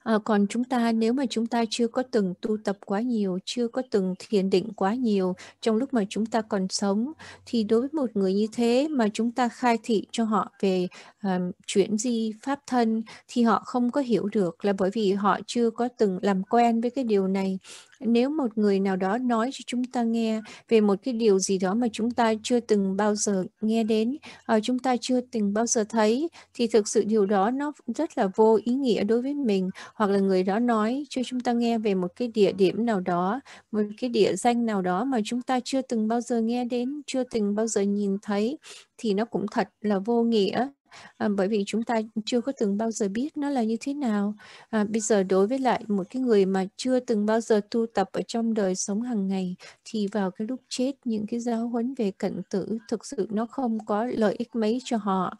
À, còn chúng ta nếu mà chúng ta chưa có từng tu tập quá nhiều, chưa có từng thiền định quá nhiều trong lúc mà chúng ta còn sống, thì đối với một người như thế mà chúng ta khai thị cho họ về um, chuyển di pháp thân thì họ không có hiểu được là bởi vì họ chưa có từng làm quen với cái điều này nếu một người nào đó nói cho chúng ta nghe về một cái điều gì đó mà chúng ta chưa từng bao giờ nghe đến ờ, chúng ta chưa từng bao giờ thấy thì thực sự điều đó nó rất là vô ý nghĩa đối với mình hoặc là người đó nói cho chúng ta nghe về một cái địa điểm nào đó một cái địa danh nào đó mà chúng ta chưa từng bao giờ nghe đến chưa từng bao giờ nhìn thấy thì nó cũng thật là vô nghĩa à, bởi vì chúng ta chưa có từng bao giờ biết nó là như thế nào à, bây giờ đối với lại một cái người mà chưa từng bao giờ tu tập ở trong đời sống hàng ngày thì vào cái lúc chết những cái giáo huấn về cận tử thực sự nó không có lợi ích mấy cho họ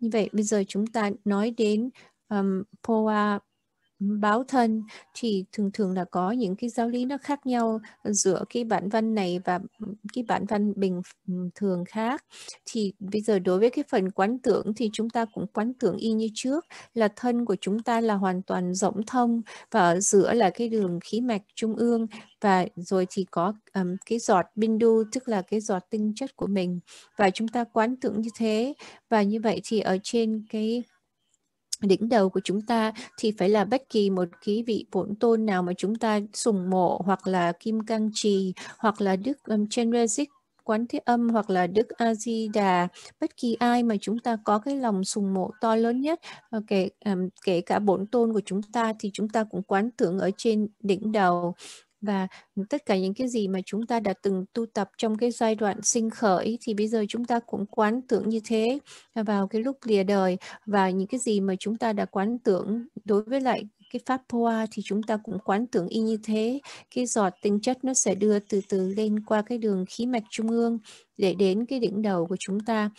như vậy bây giờ chúng ta nói đến um, Poa báo thân thì thường thường là có những cái giáo lý nó khác nhau giữa cái bản văn này và cái bản văn bình ừ, thường khác thì bây giờ đối với cái phần quán tưởng thì chúng ta cũng quán tưởng y như trước là thân của chúng ta là hoàn toàn rỗng thông và ở giữa là cái đường khí mạch trung ương và rồi thì có um, cái giọt bindu tức là cái giọt tinh chất của mình và chúng ta quán tưởng như thế và như vậy thì ở trên cái đỉnh đầu của chúng ta thì phải là bất kỳ một cái vị bổn tôn nào mà chúng ta sùng mộ hoặc là kim cang trì hoặc là đức um, Chenrezig quán thế âm hoặc là đức a di đà bất kỳ ai mà chúng ta có cái lòng sùng mộ to lớn nhất ờ, kể um, kể cả bổn tôn của chúng ta thì chúng ta cũng quán tưởng ở trên đỉnh đầu và tất cả những cái gì mà chúng ta đã từng tu tập trong cái giai đoạn sinh khởi thì bây giờ chúng ta cũng quán tưởng như thế vào cái lúc lìa đời và những cái gì mà chúng ta đã quán tưởng đối với lại cái pháp hoa thì chúng ta cũng quán tưởng y như thế cái giọt tinh chất nó sẽ đưa từ từ lên qua cái đường khí mạch trung ương để đến cái đỉnh đầu của chúng ta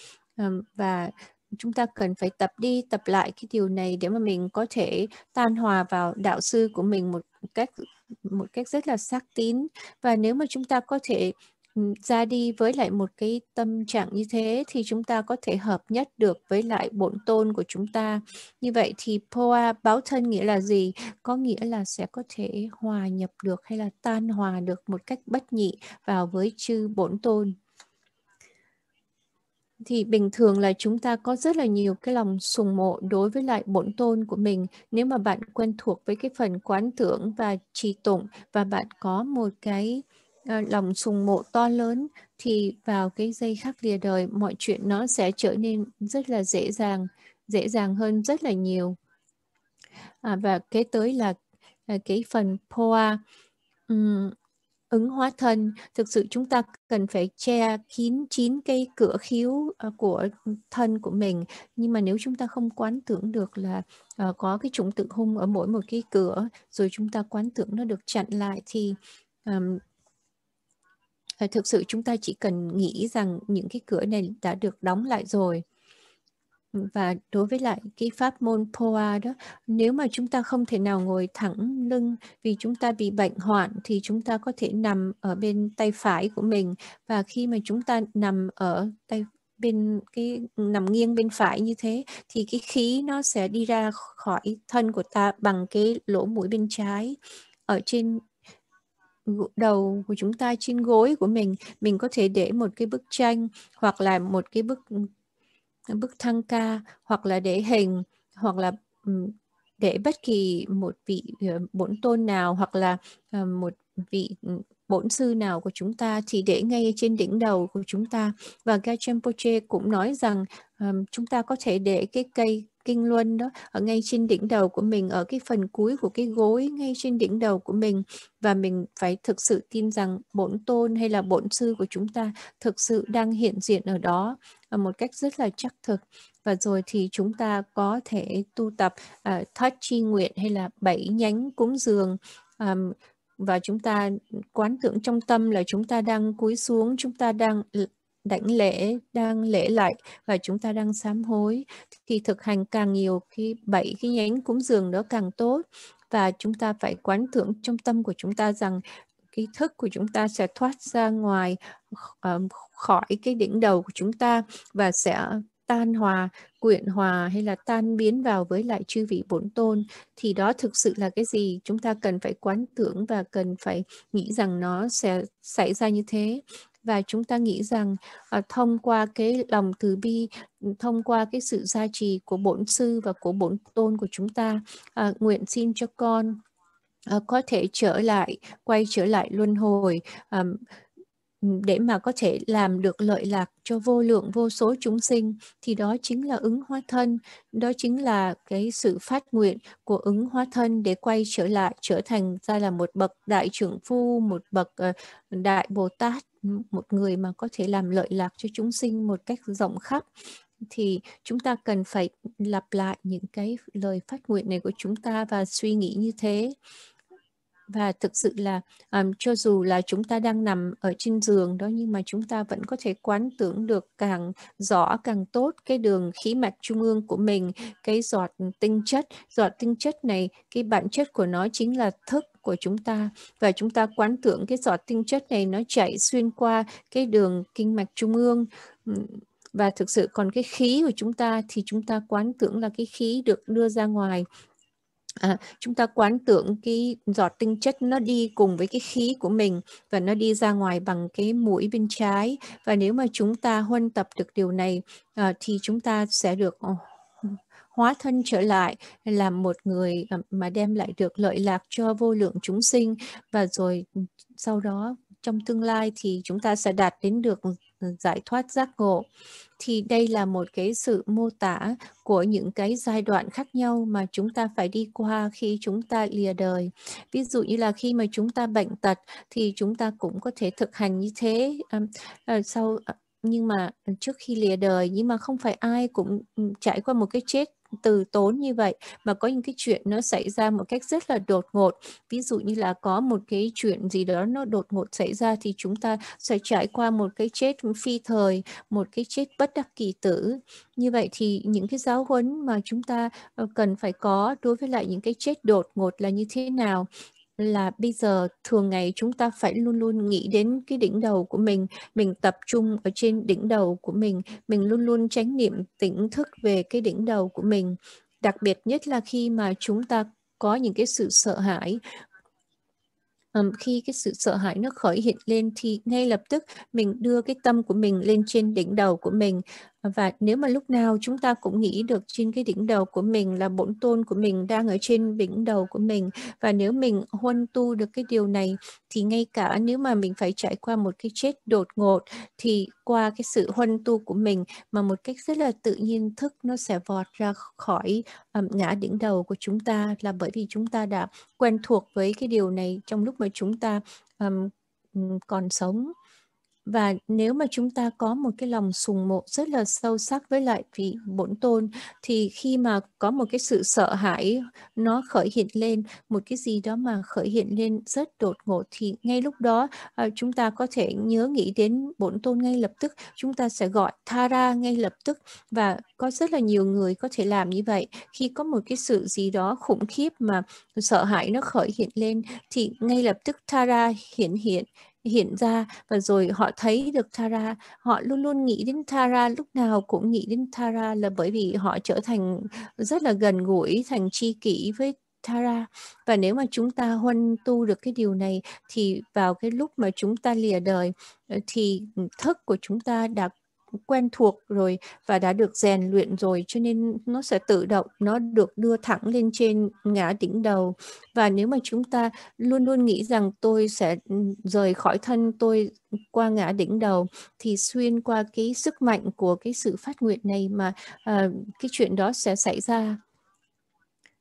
và chúng ta cần phải tập đi tập lại cái điều này để mà mình có thể tan hòa vào đạo sư của mình một cách một cách rất là sắc tín và nếu mà chúng ta có thể ừ, ra đi với lại một cái tâm trạng như thế thì chúng ta có thể hợp nhất được với lại bổn tôn của chúng ta. Như vậy thì poa báo thân nghĩa là gì? Có nghĩa là sẽ có thể hòa nhập được hay là tan hòa được một cách bất nhị vào với chư bổn tôn thì bình thường là chúng ta có rất là nhiều cái lòng sùng mộ đối với lại bổn tôn của mình nếu mà bạn quen thuộc với cái phần quán tưởng và trì tụng và bạn có một cái uh, lòng sùng mộ to lớn thì vào cái giây khắc lìa đời mọi chuyện nó sẽ trở nên rất là dễ dàng dễ dàng hơn rất là nhiều à, và kế tới là, là cái phần poa um, ứng hóa thân thực sự chúng ta cần phải che kín chín cái cửa khiếu ờ, của thân của mình nhưng mà nếu chúng ta không quán tưởng được là ờ, có cái chủng tự hung ở mỗi một cái cửa rồi chúng ta quán tưởng nó được chặn lại thì um, thực sự chúng ta chỉ cần nghĩ rằng những cái cửa này đã được đóng lại rồi và đối với lại cái pháp môn poa đó nếu mà chúng ta không thể nào ngồi thẳng lưng vì chúng ta bị bệnh hoạn thì chúng ta có thể nằm ở bên tay phải của mình và khi mà chúng ta nằm ở tay bên cái nằm nghiêng bên phải như thế thì cái khí nó sẽ đi ra khỏi thân của ta bằng cái lỗ mũi bên trái ở trên đầu của chúng ta trên gối của mình mình có thể để một cái bức tranh hoặc là một cái bức bức thăng ca hoặc là để hình hoặc là để bất kỳ một vị ờ, bổn tôn nào hoặc là ờ, một vị bổn sư nào của chúng ta thì để ngay trên đỉnh đầu của chúng ta và Ga Rinpoche cũng nói rằng um, chúng ta có thể để cái cây kinh luân đó ở ngay trên đỉnh đầu của mình ở cái phần cuối của cái gối ngay trên đỉnh đầu của mình và mình phải thực sự tin rằng bổn tôn hay là bổn sư của chúng ta thực sự đang hiện diện ở đó ờ, một cách rất là chắc thực và rồi thì chúng ta có thể tu tập uh, thất chi nguyện hay là bảy nhánh cúng dường um, và chúng ta quán tưởng trong tâm là chúng ta đang cúi xuống, chúng ta đang đảnh lễ, đang lễ lại và chúng ta đang sám hối. Thì thực hành càng nhiều khi bảy cái nhánh cúng dường đó càng tốt và chúng ta phải quán tưởng trong tâm của chúng ta rằng cái thức của chúng ta sẽ thoát ra ngoài ờ, khỏi cái đỉnh đầu của chúng ta và sẽ tan hòa, quyện hòa hay là tan biến vào với lại chư vị bổn tôn thì đó thực sự là cái gì chúng ta cần phải quán tưởng và cần phải nghĩ rằng nó sẽ xảy ra như thế và chúng ta nghĩ rằng à, thông qua cái lòng từ bi thông qua cái sự gia trì của bổn sư và của bổn tôn của chúng ta à, nguyện xin cho con à, có thể trở lại quay trở lại luân hồi à, để mà có thể làm được lợi lạc cho vô lượng vô số chúng sinh thì đó chính là ứng hóa thân đó chính là cái sự phát nguyện của ứng hóa thân để quay trở lại trở thành ra là một bậc đại trưởng phu một bậc ờ, đại bồ tát một người mà có thể làm lợi lạc cho chúng sinh một cách rộng khắp thì chúng ta cần phải lặp lại những cái lời phát nguyện này của chúng ta và suy nghĩ như thế và thực sự là um, cho dù là chúng ta đang nằm ở trên giường đó nhưng mà chúng ta vẫn có thể quán tưởng được càng rõ càng tốt cái đường khí mạch trung ương của mình cái giọt tinh chất giọt tinh chất này cái bản chất của nó chính là thức của chúng ta và chúng ta quán tưởng cái giọt tinh chất này nó chảy xuyên qua cái đường kinh mạch trung ương và thực sự còn cái khí của chúng ta thì chúng ta quán tưởng là cái khí được đưa ra ngoài À, chúng ta quán tưởng cái giọt tinh chất nó đi cùng với cái khí của mình và nó đi ra ngoài bằng cái mũi bên trái và nếu mà chúng ta huân tập được điều này à, thì chúng ta sẽ được ờ, hóa thân trở lại làm một người à, mà đem lại được lợi lạc cho vô lượng chúng sinh và rồi ừ, sau đó trong tương lai thì chúng ta sẽ đạt đến được ừ, giải thoát giác ngộ thì đây là một cái sự mô tả của những cái giai đoạn khác nhau mà chúng ta phải đi qua khi chúng ta lìa đời ví dụ như là khi mà chúng ta bệnh tật thì chúng ta cũng có thể thực hành như thế ờ, sau ờ, nhưng mà trước khi lìa đời nhưng mà không phải ai cũng ừ, trải qua một cái chết từ tốn như vậy mà có những cái chuyện nó xảy ra một cách rất là đột ngột ví dụ như là có một cái chuyện gì đó nó đột ngột xảy ra thì chúng ta sẽ trải qua một cái chết phi thời một cái chết bất đắc kỳ tử như vậy thì những cái giáo huấn mà chúng ta ờ, cần phải có đối với lại những cái chết đột ngột là như thế nào là bây giờ thường ngày chúng ta phải luôn luôn nghĩ đến cái đỉnh đầu của mình mình tập trung ở trên đỉnh đầu của mình mình luôn luôn tránh niệm tỉnh thức về cái đỉnh đầu của mình đặc biệt nhất là khi mà chúng ta có những cái sự sợ hãi um, khi cái sự sợ hãi nó khởi hiện lên thì ngay lập tức mình đưa cái tâm của mình lên trên đỉnh đầu của mình và nếu mà lúc nào chúng ta cũng nghĩ được trên cái đỉnh đầu của mình là bổn tôn của mình đang ở trên đỉnh đầu của mình và nếu mình huân tu được cái điều này thì ngay cả nếu mà mình phải trải qua một cái chết đột ngột thì qua cái sự huân tu của mình mà một cách rất là tự nhiên thức nó sẽ vọt ra khỏi um, ngã đỉnh đầu của chúng ta là bởi vì chúng ta đã quen thuộc với cái điều này trong lúc mà chúng ta um, còn sống và nếu mà chúng ta có một cái lòng sùng mộ rất là sâu sắc với lại vị bổn tôn thì khi mà có một cái sự sợ hãi nó khởi hiện lên một cái gì đó mà khởi hiện lên rất đột ngột thì ngay lúc đó ờ, chúng ta có thể nhớ nghĩ đến bổn tôn ngay lập tức chúng ta sẽ gọi ra ngay lập tức và có rất là nhiều người có thể làm như vậy khi có một cái sự gì đó khủng khiếp mà sợ hãi nó khởi hiện lên thì ngay lập tức ra hiện hiện hiện ra và rồi họ thấy được Tara họ luôn luôn nghĩ đến Tara lúc nào cũng nghĩ đến Tara là bởi vì họ trở thành rất là gần gũi thành tri kỷ với Tara và nếu mà chúng ta huân tu được cái điều này thì vào cái lúc mà chúng ta lìa đời ờ, thì thức của chúng ta đã quen thuộc rồi và đã được rèn luyện rồi cho nên nó sẽ tự động nó được đưa thẳng lên trên ngã đỉnh đầu và nếu mà chúng ta luôn luôn nghĩ rằng tôi sẽ ừ, rời khỏi thân tôi qua ngã đỉnh đầu thì xuyên qua cái sức mạnh của cái sự phát nguyện này mà uh, cái chuyện đó sẽ xảy ra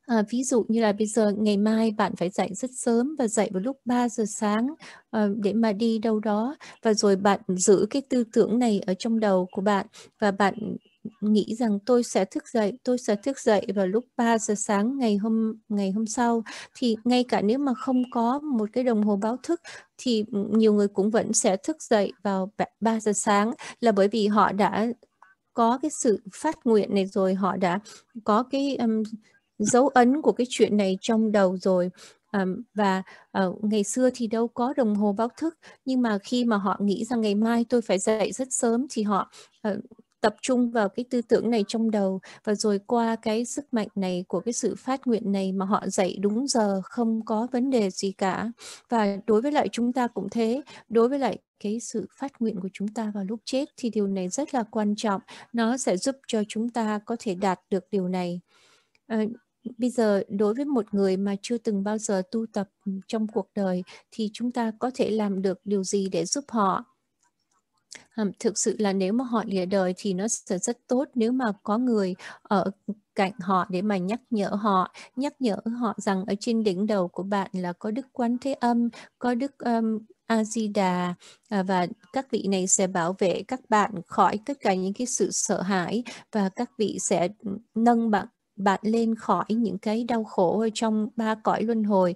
À, ví dụ như là bây giờ ngày mai bạn phải dậy rất sớm và dậy vào lúc 3 giờ sáng à, để mà đi đâu đó và rồi bạn giữ cái tư tưởng này ở trong đầu của bạn và bạn nghĩ rằng tôi sẽ thức dậy, tôi sẽ thức dậy vào lúc 3 giờ sáng ngày hôm ngày hôm sau thì ngay cả nếu mà không có một cái đồng hồ báo thức thì nhiều người cũng vẫn sẽ thức dậy vào 3 giờ sáng là bởi vì họ đã có cái sự phát nguyện này rồi họ đã có cái um, dấu ấn của cái chuyện này trong đầu rồi Um, và uh, ngày xưa thì đâu có đồng hồ báo thức nhưng mà khi mà họ nghĩ rằng ngày mai tôi phải dậy rất sớm thì họ uh, tập trung vào cái tư tưởng này trong đầu và rồi qua cái sức mạnh này của cái sự phát nguyện này mà họ dậy đúng giờ không có vấn đề gì cả và đối với lại chúng ta cũng thế đối với lại cái sự phát nguyện của chúng ta vào lúc chết thì điều này rất là quan trọng nó sẽ giúp cho chúng ta có thể đạt được điều này ờ, bây giờ đối với một người mà chưa từng bao giờ tu tập ừ, trong cuộc đời thì chúng ta có thể làm được điều gì để giúp họ thực sự là nếu mà họ lìa đời thì nó sẽ rất tốt nếu mà có người ở cạnh họ để mà nhắc nhở họ nhắc nhở họ rằng ở trên đỉnh đầu của bạn là có đức quán thế âm có đức um, a di đà à, và các vị này sẽ bảo vệ các bạn khỏi tất cả những cái sự sợ hãi và các vị sẽ ừ, nâng bạn bạn lên khỏi những cái đau khổ trong ba cõi luân hồi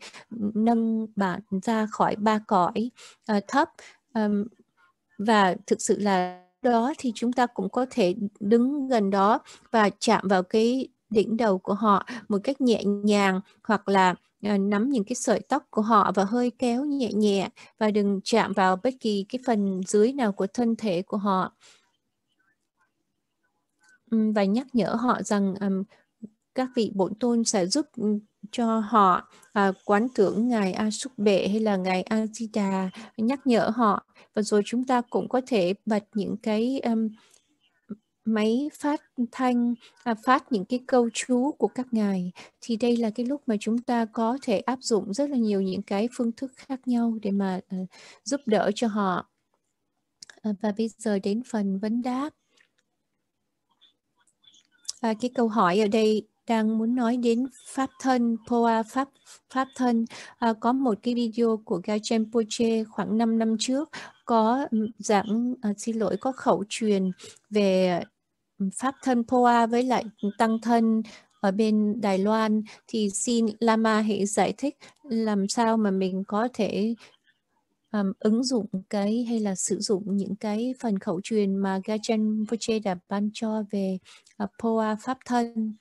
nâng bạn ra khỏi ba cõi uh, thấp um, và thực sự là đó thì chúng ta cũng có thể đứng gần đó và chạm vào cái đỉnh đầu của họ một cách nhẹ nhàng hoặc là uh, nắm những cái sợi tóc của họ và hơi kéo nhẹ nhẹ và đừng chạm vào bất kỳ cái phần dưới nào của thân thể của họ và nhắc nhở họ rằng um, các vị bổn tôn sẽ giúp ừ, cho họ à, quán tưởng ngài A Súc Bệ hay là ngài A Di Đà nhắc nhở họ và rồi chúng ta cũng có thể bật những cái um, máy phát thanh à, phát những cái câu chú của các ngài thì đây là cái lúc mà chúng ta có thể áp dụng rất là nhiều những cái phương thức khác nhau để mà uh, giúp đỡ cho họ à, và bây giờ đến phần vấn đáp à, cái câu hỏi ở đây đang muốn nói đến pháp thân Poa pháp pháp thân à, có một cái video của Gajen Poche khoảng 5 năm trước có giảng à, xin lỗi có khẩu truyền về pháp thân Poa với lại tăng thân ở bên Đài Loan thì xin Lama hãy giải thích làm sao mà mình có thể um, ứng dụng cái hay là sử dụng những cái phần khẩu truyền mà Gajan Poche đã ban cho về uh, Poa pháp thân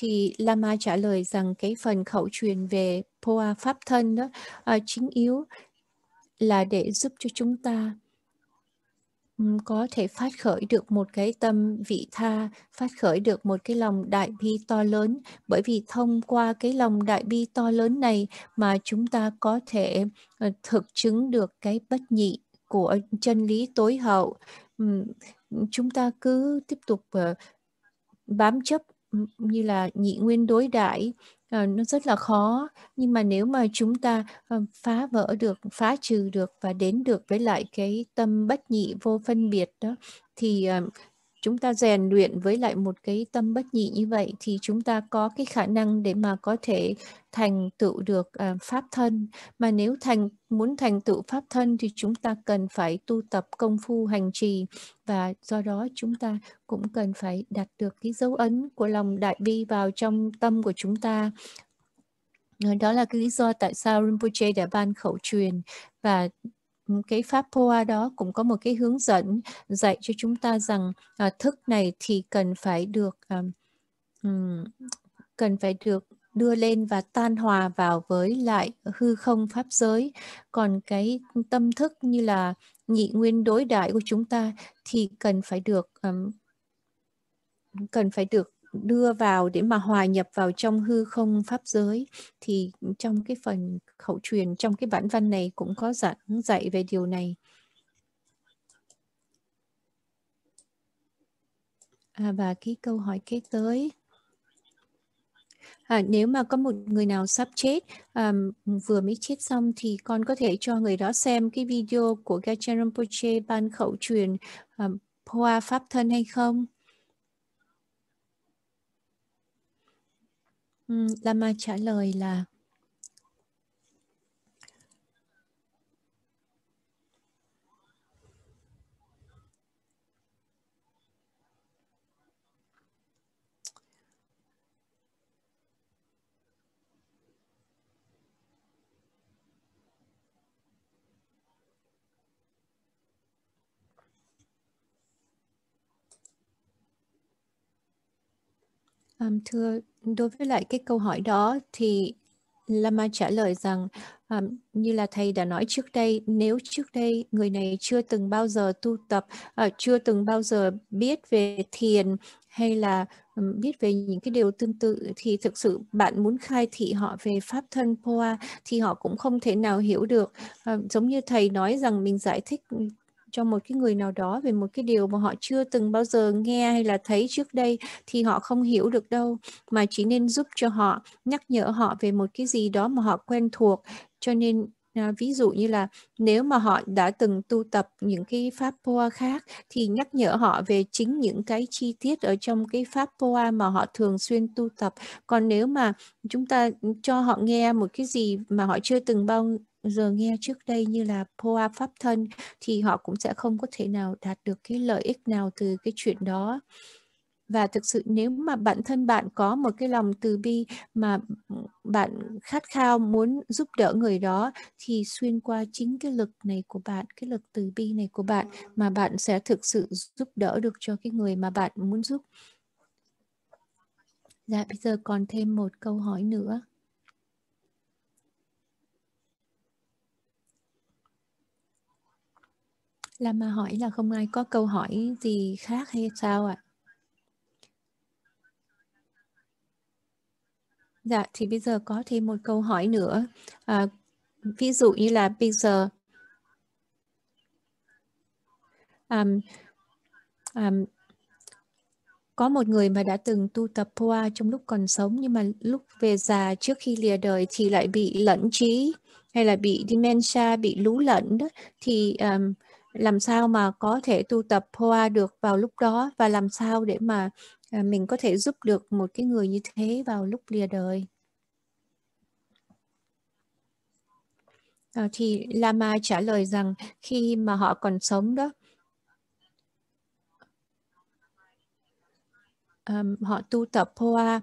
thì Lama trả lời rằng cái phần khẩu truyền về Poa Pháp Thân đó à, chính yếu là để giúp cho chúng ta có thể phát khởi được một cái tâm vị tha, phát khởi được một cái lòng đại bi to lớn. Bởi vì thông qua cái lòng đại bi to lớn này mà chúng ta có thể ờ, thực chứng được cái bất nhị của chân lý tối hậu. Chúng ta cứ tiếp tục ờ, bám chấp như là nhị nguyên đối đại à, ờ, nó rất là khó nhưng mà nếu mà chúng ta à, phá vỡ được phá trừ được và đến được với lại cái tâm bất nhị vô phân biệt đó thì à, chúng ta rèn luyện với lại một cái tâm bất nhị như vậy thì chúng ta có cái khả năng để mà có thể thành tựu được à, pháp thân mà nếu thành muốn thành tựu pháp thân thì chúng ta cần phải tu tập công phu hành trì và do đó chúng ta cũng cần phải đặt được cái dấu ấn của lòng đại bi vào trong tâm của chúng ta đó là cái lý do tại sao Rinpoche đã ban khẩu truyền và cái pháp Poa đó cũng có một cái hướng dẫn dạy cho chúng ta rằng à, thức này thì cần phải được um, cần phải được đưa lên và tan hòa vào với lại hư không pháp giới còn cái tâm thức như là nhị nguyên đối đại của chúng ta thì cần phải được um, cần phải được đưa vào để mà hòa nhập vào trong hư không pháp giới thì trong cái phần khẩu truyền trong cái bản văn này cũng có dặn dạy về điều này à, và cái câu hỏi kế tới À, nếu mà có một người nào sắp chết à, vừa mới chết xong thì con có thể cho người đó xem cái video của Gachen Rinpoche ban khẩu truyền à, Poa pháp thân hay không? Lama trả lời là Um, thưa, đối với lại cái câu hỏi đó thì Lama trả lời rằng um, như là thầy đã nói trước đây, nếu trước đây người này chưa từng bao giờ tu tập, uh, chưa từng bao giờ biết về thiền hay là biết về những cái điều tương tự thì thực sự bạn muốn khai thị họ về pháp thân Poa thì họ cũng không thể nào hiểu được. Uh, giống như thầy nói rằng mình giải thích cho một cái người nào đó về một cái điều mà họ chưa từng bao giờ nghe hay là thấy trước đây thì họ không hiểu được đâu mà chỉ nên giúp cho họ nhắc nhở họ về một cái gì đó mà họ quen thuộc cho nên à, ví dụ như là nếu mà họ đã từng tu tập những cái pháp poa khác thì nhắc nhở họ về chính những cái chi tiết ở trong cái pháp poa mà họ thường xuyên tu tập còn nếu mà chúng ta cho họ nghe một cái gì mà họ chưa từng bao giờ nghe trước đây như là Poa Pháp Thân thì họ cũng sẽ không có thể nào đạt được cái lợi ích nào từ cái chuyện đó và thực sự nếu mà bản thân bạn có một cái lòng từ bi mà bạn khát khao muốn giúp đỡ người đó thì xuyên qua chính cái lực này của bạn cái lực từ bi này của bạn mà bạn sẽ thực sự giúp đỡ được cho cái người mà bạn muốn giúp dạ bây giờ còn thêm một câu hỏi nữa là mà hỏi là không ai có câu hỏi gì khác hay sao ạ? À? Dạ, thì bây giờ có thêm một câu hỏi nữa. À, ví dụ như là bây giờ um, um, có một người mà đã từng tu tập Poa trong lúc còn sống nhưng mà lúc về già trước khi lìa đời thì lại bị lẫn trí hay là bị dementia, bị lú lẫn đó thì um, làm sao mà có thể tu tập hoa được vào lúc đó và làm sao để mà à, mình có thể giúp được một cái người như thế vào lúc lìa đời ờ, thì Lama trả lời rằng khi mà họ còn sống đó um, họ tu tập poa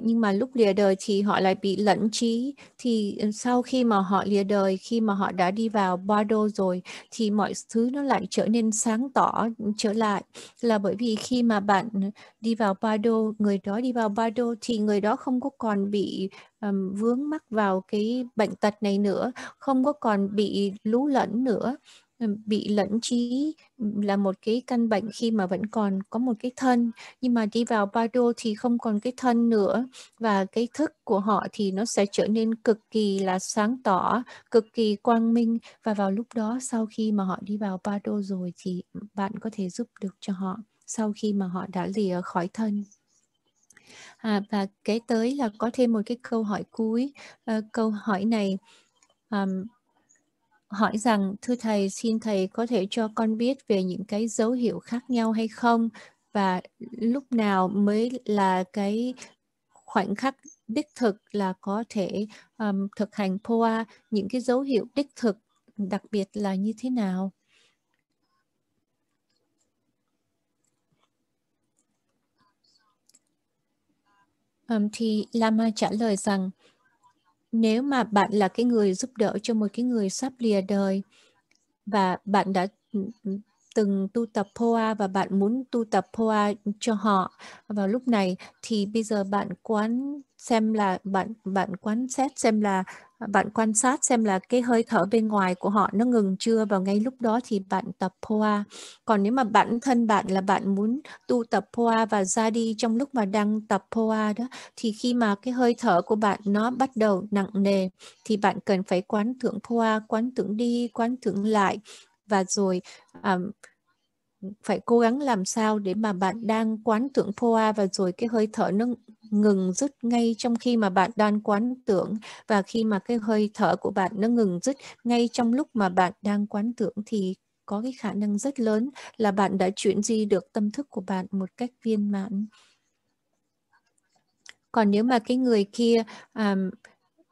nhưng mà lúc lìa đời thì họ lại bị lẫn trí thì sau khi mà họ lìa đời khi mà họ đã đi vào ba đô rồi thì mọi thứ nó lại trở nên sáng tỏ trở lại là bởi vì khi mà bạn đi vào ba đô người đó đi vào ba đô thì người đó không có còn bị um, vướng mắc vào cái bệnh tật này nữa không có còn bị lú lẫn nữa bị lẫn trí là một cái căn bệnh khi mà vẫn còn có một cái thân nhưng mà đi vào ba Bardo thì không còn cái thân nữa và cái thức của họ thì nó sẽ trở nên cực kỳ là sáng tỏ, cực kỳ quang minh và vào lúc đó sau khi mà họ đi vào ba Bardo rồi thì bạn có thể giúp được cho họ sau khi mà họ đã lìa khỏi thân. À, và kế tới là có thêm một cái câu hỏi cuối. À, câu hỏi này um, hỏi rằng thưa thầy xin thầy có thể cho con biết về những cái dấu hiệu khác nhau hay không và lúc nào mới là cái khoảnh khắc đích thực là có thể um, thực hành POA những cái dấu hiệu đích thực đặc biệt là như thế nào um, thì Lama trả lời rằng nếu mà bạn là cái người giúp đỡ cho một cái người sắp lìa đời và bạn đã ừ, ừ, từng tu tập Poa và bạn muốn tu tập Poa cho họ vào lúc này thì bây giờ bạn quán xem là bạn bạn quan sát xem là à, bạn quan sát xem là cái hơi thở bên ngoài của họ nó ngừng chưa và ngay lúc đó thì bạn tập poa còn nếu mà bản thân bạn là bạn muốn tu tập poa và ra đi trong lúc mà đang tập poa đó thì khi mà cái hơi thở của bạn nó bắt đầu nặng nề thì bạn cần phải quán tưởng poa quán tưởng đi quán tưởng lại và rồi um, phải cố gắng làm sao để mà bạn đang quán tưởng poa và rồi cái hơi thở nó ngừng rút ngay trong khi mà bạn đang quán tưởng và khi mà cái hơi thở của bạn nó ngừng rút ngay trong lúc mà bạn đang quán tưởng thì có cái khả năng rất lớn là bạn đã chuyển di được tâm thức của bạn một cách viên mãn. Còn nếu mà cái người kia um,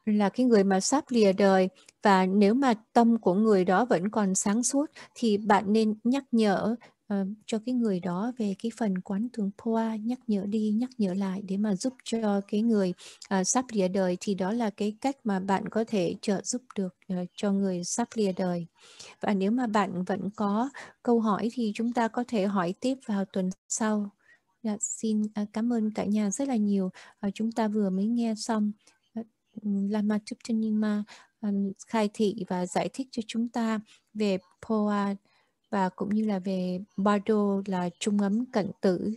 là cái người mà sắp lìa đời và nếu mà tâm của người đó vẫn còn sáng suốt thì bạn nên nhắc nhở Ờ, cho cái người đó về cái phần quán tưởng poa nhắc nhở đi nhắc nhở lại để mà giúp cho cái người uh, sắp lìa đời thì đó là cái cách mà bạn có thể trợ giúp được uh, cho người sắp lìa đời và nếu mà bạn vẫn có câu hỏi thì chúng ta có thể hỏi tiếp vào tuần sau Dạ, xin uh, cảm ơn cả nhà rất là nhiều. Uh, chúng ta vừa mới nghe xong uh, Lama Tuptanima um, khai thị và giải thích cho chúng ta về Poa và cũng như là về Bardo là trung ấm cận tử